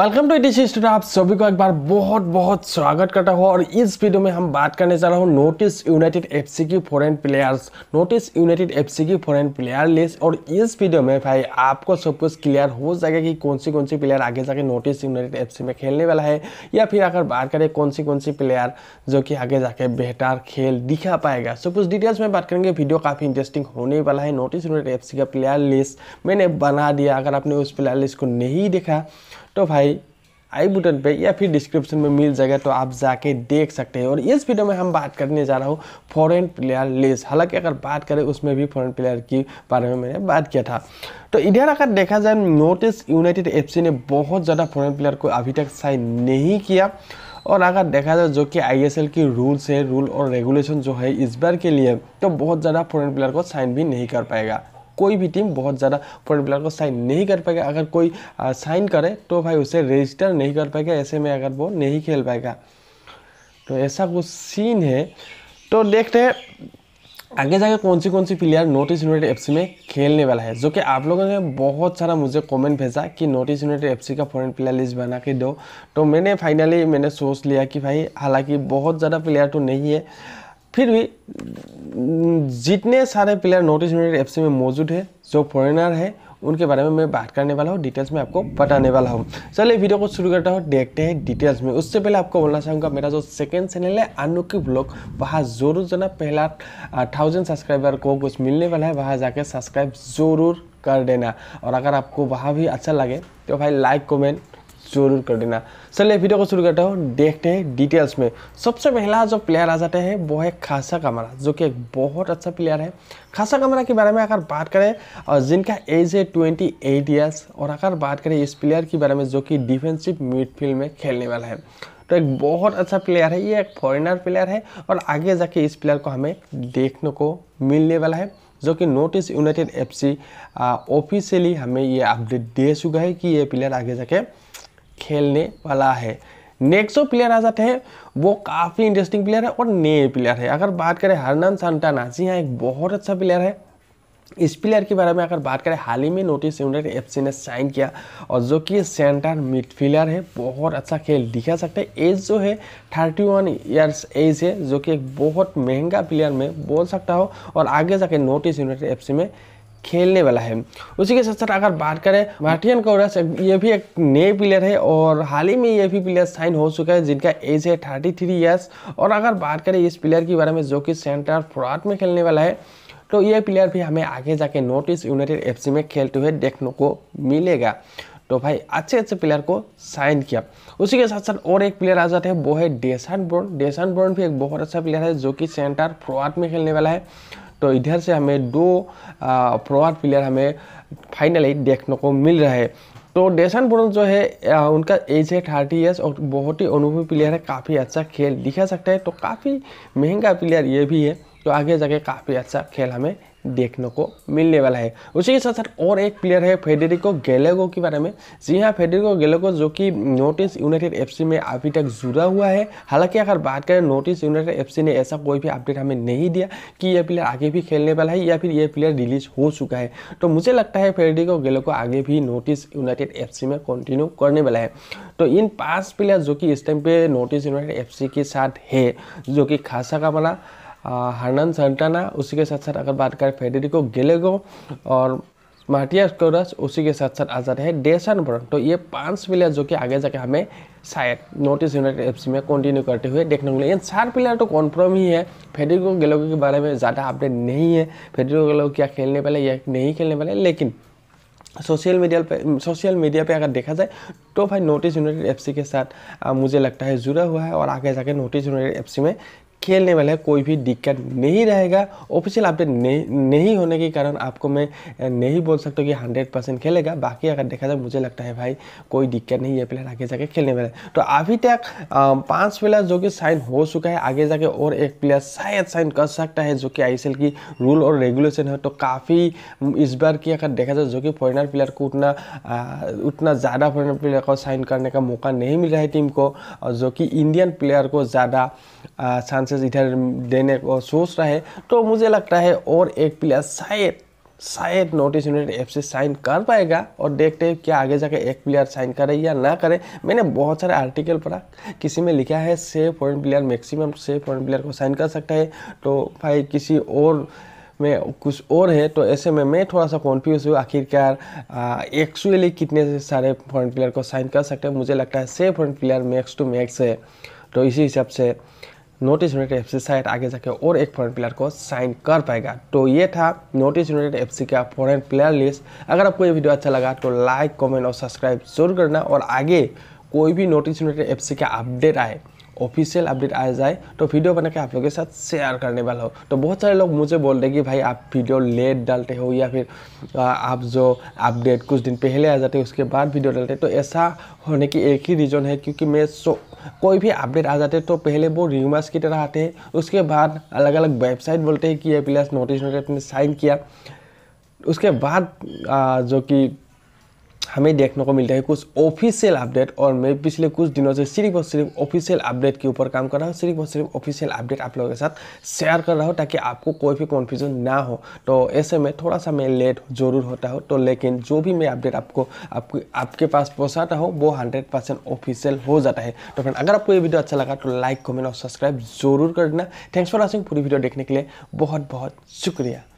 welcome to dish studio आप सभी को एक बार बहुत बहुत स्वागत करता हूँ और इस वीडियो में हम बात करने जा रहा हूँ नोटिस यूनाइटेड एफसी की foreign players Northeast United FC की फॉरेन प्लेयर लिस्ट और इस वीडियो में भाई आपको सब कुछ क्लियर हो जाएगा कि कौन सी कौन सी प्लेयर आगे जाके नोटिस यूनाइटेड एफ में खेलने वाला है या फिर अगर बात करें कौन सी कौन सी प्लेयर जो कि आगे जाके बेहतर खेल दिखा पाएगा सब कुछ डिटेल्स में बात करेंगे वीडियो काफ़ी इंटरेस्टिंग होने वाला है नोटिस यूनाइटेड एफ का प्लेयर लिस्ट मैंने बना दिया अगर आपने उस प्लेयर लिस्ट को नहीं देखा तो भाई आई बटन पे या फिर डिस्क्रिप्शन में मिल जाएगा तो आप जाके देख सकते हैं और इस वीडियो में हम बात करने जा रहा हूँ फॉरेन प्लेयर लिस्ट हालांकि अगर बात करें उसमें भी फॉरेन प्लेयर की बारे में मैंने बात किया था तो इधर अगर देखा जाए नॉर्थ ईस्ट यूनाइटेड एफ ने बहुत ज़्यादा फॉरन प्लेयर को अभी तक साइन नहीं किया और अगर देखा जाए जो कि आईएसएल की रूल्स है रूल और रेगुलेशन जो है इस बार के लिए तो बहुत ज़्यादा फॉरेन प्लेयर को साइन भी नहीं कर पाएगा कोई भी टीम बहुत ज़्यादा फॉरन प्लेयर को साइन नहीं कर पाएगा अगर कोई साइन करे तो भाई उसे रजिस्टर नहीं कर पाएगा ऐसे में अगर वो नहीं खेल पाएगा तो ऐसा कुछ सीन है तो देखते हैं आगे जाके कौन सी कौन सी प्लेयर नॉर्थ यूनाइटेड एफसी में खेलने वाला है जो कि आप लोगों ने बहुत सारा मुझे कमेंट भेजा कि नॉर्थ यूनाइटेड एफसी का फॉरेन प्लेयर लिस्ट बना के दो तो मैंने फाइनली मैंने सोच लिया कि भाई हालांकि बहुत ज़्यादा प्लेयर तो नहीं है फिर भी जितने सारे player North East United FC में मौजूद है जो फॉरेनर है उनके बारे में मैं बात करने वाला हूँ डिटेल्स में आपको बताने वाला हूँ चलिए वीडियो को शुरू करता हूँ देखते हैं डिटेल्स में उससे पहले आपको बोलना चाहूँगा मेरा जो सेकंड चैनल है अनोखी ब्लॉग वहाँ जरूर जाना पहला थाउजेंड सब्सक्राइबर को कुछ मिलने वाला है वहाँ जाके सब्सक्राइब जरूर कर देना और अगर आपको वहाँ भी अच्छा लगे तो भाई लाइक कमेंट जरूर कर देना चलिए वीडियो को शुरू करता हूँ देखते हैं डिटेल्स में सबसे पहला जो प्लेयर आ जाते हैं वो है खासा कमरा जो कि एक बहुत अच्छा प्लेयर है खासा कमरा के बारे में अगर बात करें और जिनका एज है ट्वेंटी एट ईयर्स और अगर बात करें इस प्लेयर के बारे में जो कि डिफेंसिव मिडफील्ड में खेलने वाला है तो एक बहुत अच्छा प्लेयर है ये एक फॉरेनर प्लेयर है और आगे जाके इस प्लेयर को हमें देखने को मिलने वाला है जो कि North East United F officially हमें ये अपडेट दे चुका है कि ये प्लेयर आगे जाके खेलने वाला है नेक्स्ट जो प्लेयर आ जाते हैं वो काफ़ी इंटरेस्टिंग प्लेयर है और नए प्लेयर है अगर बात करें हरनंद संटाना जी हाँ एक बहुत अच्छा प्लेयर है इस प्लेयर के बारे में अगर बात करें हाल ही में नोटिस यूनाइटेड एफ ने साइन किया और जो कि सेंटर मिडफील्डर है बहुत अच्छा खेल दिखा सकते हैं एज जो है 31 वन ईयर्स एज है जो कि एक बहुत महंगा प्लेयर में बोल सकता हो और आगे जाके नोटिस यूनाइटेड एफ में खेलने वाला है उसी के साथ साथ अगर बात करें मार्टियन कौरस ये भी एक नए प्लेयर है और हाल ही में ये भी प्लेयर साइन हो चुका है जिनका एज है थर्टी थ्री ईयर्स और अगर बात करें इस प्लेयर के बारे में जो कि सेंटर फ्रॉड में खेलने वाला है तो ये प्लेयर भी हमें आगे जाके नॉर्थ ईस्ट यूनाइटेड एफ में खेलते हुए देखने को मिलेगा तो भाई अच्छे अच्छे प्लेयर को साइन किया उसी के साथ साथ और एक प्लेयर आ जाते हैं वो है डेसन ब्रोन डेसन ब्रोन भी एक बहुत अच्छा प्लेयर है जो कि सेंटर फ्रॉड में खेलने वाला है तो इधर से हमें दो फॉरवर्ड प्लेयर हमें फाइनली देखने को मिल रहा है तो डेसन बुरन जो है आ, उनका एज है थर्टी ईयर्स और बहुत ही अनुभवी प्लेयर है काफ़ी अच्छा खेल दिखा सकता है तो काफ़ी महंगा प्लेयर ये भी है तो आगे जाके काफ़ी अच्छा खेल हमें देखने को मिलने वाला है उसी के साथ साथ और एक प्लेयर है फेडरिको गैलेगो के बारे में जी हाँ फेडरिको गैलेगो जो कि नॉर्थ ईस्ट यूनाइटेड एफसी में अभी तक जुड़ा हुआ है हालांकि अगर बात करें नॉर्थ ईस्ट यूनाइटेड एफसी ने ऐसा कोई भी अपडेट हमें नहीं दिया कि यह प्लेयर आगे भी खेलने वाला है या फिर यह प्लेयर रिलीज हो चुका है तो मुझे लगता है फेडरिको गैलेगो आगे भी नॉर्थ ईस्ट यूनाइटेड एफ में कंटिन्यू करने वाला है तो इन पाँच प्लेयर जो कि इस टाइम पे नॉर्थ ईस्ट यूनाइटेड एफ के साथ है जो कि खासा का बना हर्नन संटाना उसी के साथ साथ अगर बात करें फेडरिको गेलेगो और मार्टिया कोरस उसी के साथ साथ आ जाते हैं डेसन ब्रन तो ये पांच प्लेयर जो कि आगे जाके हमें शायद नॉर्थ ईस्ट यूनाइटेड एफ में कंटिन्यू करते हुए देखने को मिले इन चार प्लेयर तो कॉन्फर्म ही है फेडरिको गेलोगो के बारे में ज़्यादा अपडेट नहीं है फेडरिको गेलोगो क्या खेलने वाले या नहीं खेलने वाले लेकिन सोशल मीडिया पे सोशल मीडिया पे अगर देखा जाए तो भाई नोटिस यूनाइटेड एफसी के साथ आ, मुझे लगता है जुड़ा हुआ है और आगे जाके नोटिस यूनाइटेड एफसी में खेलने वाले कोई भी दिक्कत नहीं रहेगा ऑफिशियल अपडेट नहीं नहीं होने के कारण आपको मैं नहीं बोल सकता कि हंड्रेड परसेंट खेलेगा बाकी अगर देखा जाए मुझे लगता है भाई कोई दिक्कत नहीं है प्लेयर आगे जाके खेलने वाला है तो अभी तक पाँच प्लेयर जो कि साइन हो चुका है आगे जाके और एक प्लेयर शायद साइन कर सकता है जो कि आई की रूल और रेगुलेशन है तो काफ़ी इस बार की अगर देखा जाए जो कि फॉरनर प्लेयर को उतना उतना ज़्यादा फॉरनर प्लेयर को साइन करने का मौका नहीं मिल रहा है टीम को जो कि इंडियन प्लेयर को ज़्यादा चांस चांसेस इधर देने को सोच रहा है तो मुझे लगता है और एक प्लेयर शायद शायद नोटिस यूनिट एफ से साइन कर पाएगा और देखते हैं क्या आगे जाकर एक प्लेयर साइन करे या ना करे मैंने बहुत सारे आर्टिकल पढ़ा किसी में लिखा है से फॉरन प्लेयर मैक्सिमम से फॉरन प्लेयर को साइन कर सकता है तो भाई किसी और में कुछ और है तो ऐसे में मैं थोड़ा सा कॉन्फ्यूज हूँ आखिरकार एक्चुअली कितने सारे फॉरन प्लेयर को साइन कर सकते हैं मुझे लगता है से foreign player max two max है तो इसी हिसाब से नोटिस यूनिट एफ शायद आगे जाके और एक फॉरेन प्लेयर को साइन कर पाएगा तो ये था नोटिस यूनिट एफ का फॉरेन प्लेयर लिस्ट अगर आपको ये वीडियो अच्छा लगा तो लाइक कमेंट और सब्सक्राइब जरूर करना और आगे कोई भी नोटिस यूनिट एफ का अपडेट आए ऑफिशियल अपडेट आ जाए तो वीडियो बना के आप लोगों के साथ शेयर करने वाला हो तो बहुत सारे लोग मुझे बोल रहे कि भाई आप वीडियो लेट डालते हो या फिर आप जो अपडेट कुछ दिन पहले आ जाते हो उसके बाद वीडियो डालते हो तो ऐसा होने की एक ही रीज़न है क्योंकि मैं सो कोई भी अपडेट आ जाते तो पहले वो रिमर्स की तरह आते हैं उसके बाद अलग अलग वेबसाइट बोलते हैं कि ये प्लेयर्स नोटिस नोटिस ने साइन किया उसके बाद जो कि हमें देखने को मिलता है कुछ ऑफिशियल अपडेट और मैं पिछले कुछ दिनों से सिर्फ और सिर्फ ऑफिशियल अपडेट के ऊपर काम कर रहा हूँ सिर्फ और सिर्फ ऑफिशियल अपडेट आप लोगों के साथ शेयर कर रहा हूँ ताकि आपको कोई भी कन्फ्यूजन ना हो तो ऐसे में थोड़ा सा मैं लेट जरूर होता हूँ तो लेकिन जो भी मैं अपडेट आपको आपके आपके पास पहुँचाता हूँ वो हंड्रेड परसेंट ऑफिशियल हो जाता है तो फ्रेंड अगर आपको ये वीडियो अच्छा लगा तो लाइक कमेंट और सब्सक्राइब जरूर कर देना थैंक्स फॉर वॉचिंग पूरी वीडियो देखने के लिए बहुत बहुत शुक्रिया